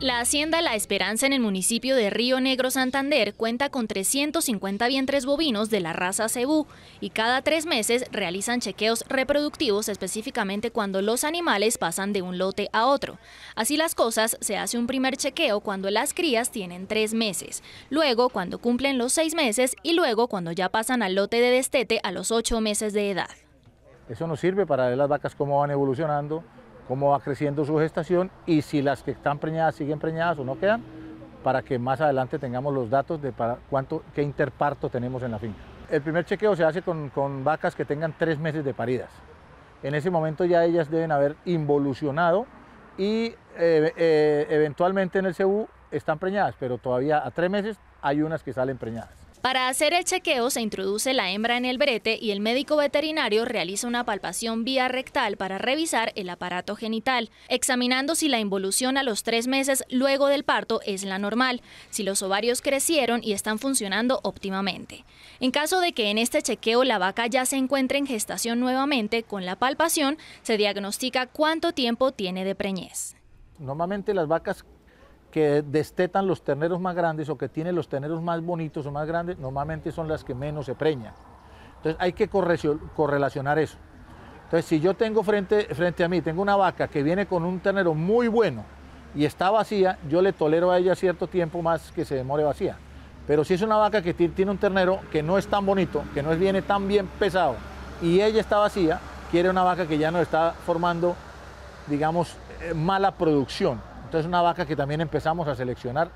La hacienda La Esperanza en el municipio de Río Negro, Santander, cuenta con 350 vientres bovinos de la raza cebú y cada tres meses realizan chequeos reproductivos específicamente cuando los animales pasan de un lote a otro. Así las cosas, se hace un primer chequeo cuando las crías tienen tres meses, luego cuando cumplen los seis meses y luego cuando ya pasan al lote de destete a los ocho meses de edad. Eso nos sirve para ver las vacas cómo van evolucionando, cómo va creciendo su gestación y si las que están preñadas siguen preñadas o no quedan, para que más adelante tengamos los datos de cuánto, qué interparto tenemos en la finca. El primer chequeo se hace con, vacas que tengan tres meses de paridas. En ese momento ya ellas deben haber involucionado y eh, eh, eventualmente en el CEU están preñadas, pero todavía a tres meses hay unas que salen preñadas. Para hacer el chequeo se introduce la hembra en el brete y el médico veterinario realiza una palpación vía rectal para revisar el aparato genital, examinando si la involución a los tres meses luego del parto es la normal, si los ovarios crecieron y están funcionando óptimamente. En caso de que en este chequeo la vaca ya se encuentre en gestación nuevamente, con la palpación se diagnostica cuánto tiempo tiene de preñez. Normalmente las vacas que destetan los terneros más grandes o que tienen los terneros más bonitos o más grandes, normalmente son las que menos se preñan. Entonces hay que correlacionar eso. Entonces si yo tengo frente, frente a mí, tengo una vaca que viene con un ternero muy bueno y está vacía, yo le tolero a ella cierto tiempo más que se demore vacía. Pero si es una vaca que tiene un ternero que no es tan bonito, que no viene tan bien pesado y ella está vacía, quiere una vaca que ya no está formando, digamos, eh, mala producción entonces una vaca que también empezamos a seleccionar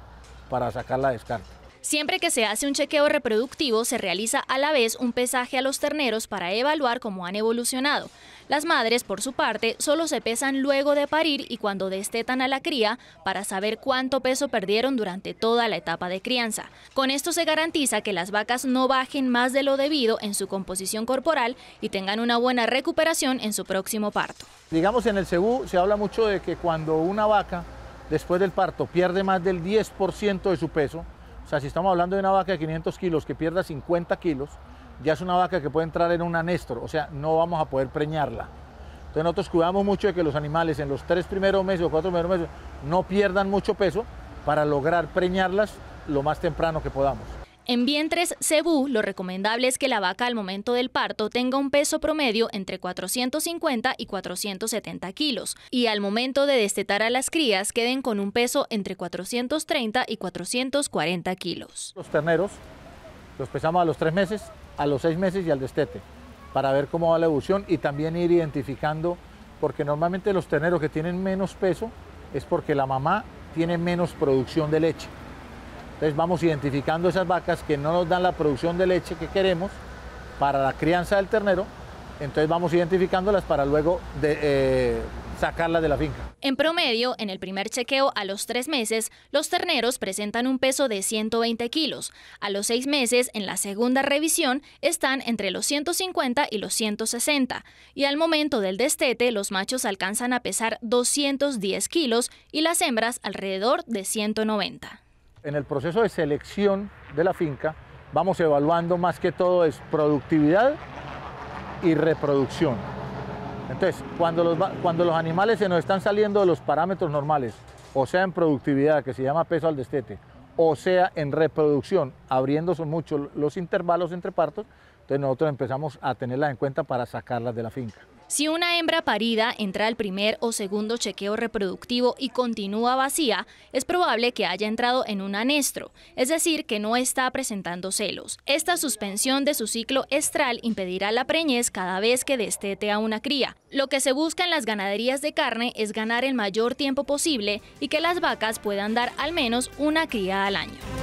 para sacar la descarga. Siempre que se hace un chequeo reproductivo, se realiza a la vez un pesaje a los terneros para evaluar cómo han evolucionado. Las madres, por su parte, solo se pesan luego de parir y cuando destetan a la cría para saber cuánto peso perdieron durante toda la etapa de crianza. Con esto se garantiza que las vacas no bajen más de lo debido en su composición corporal y tengan una buena recuperación en su próximo parto. Digamos, en el Cebú se habla mucho de que cuando una vaca después del parto pierde más del 10% de su peso, o sea, si estamos hablando de una vaca de 500 kilos que pierda 50 kilos, ya es una vaca que puede entrar en un anestro, o sea, no vamos a poder preñarla. Entonces nosotros cuidamos mucho de que los animales en los tres primeros meses o cuatro primeros meses no pierdan mucho peso para lograr preñarlas lo más temprano que podamos. En vientres cebú, lo recomendable es que la vaca al momento del parto tenga un peso promedio entre 450 y 470 kilos y al momento de destetar a las crías queden con un peso entre 430 y 440 kilos. Los terneros los pesamos a los tres meses, a los seis meses y al destete para ver cómo va la evolución y también ir identificando, porque normalmente los terneros que tienen menos peso es porque la mamá tiene menos producción de leche. Entonces vamos identificando esas vacas que no nos dan la producción de leche que queremos para la crianza del ternero, entonces vamos identificándolas para luego de, eh, sacarlas de la finca. En promedio, en el primer chequeo a los tres meses, los terneros presentan un peso de 120 kilos. A los seis meses, en la segunda revisión, están entre los 150 y los 160. Y al momento del destete, los machos alcanzan a pesar 210 kilos y las hembras alrededor de 190. En el proceso de selección de la finca vamos evaluando más que todo es productividad y reproducción. Entonces, cuando los, cuando los animales se nos están saliendo de los parámetros normales, o sea en productividad, que se llama peso al destete, o sea en reproducción, abriéndose mucho los intervalos entre partos, entonces nosotros empezamos a tenerlas en cuenta para sacarlas de la finca. Si una hembra parida entra al primer o segundo chequeo reproductivo y continúa vacía, es probable que haya entrado en un anestro, es decir, que no está presentando celos. Esta suspensión de su ciclo estral impedirá la preñez cada vez que destete a una cría. Lo que se busca en las ganaderías de carne es ganar el mayor tiempo posible y que las vacas puedan dar al menos una cría al año.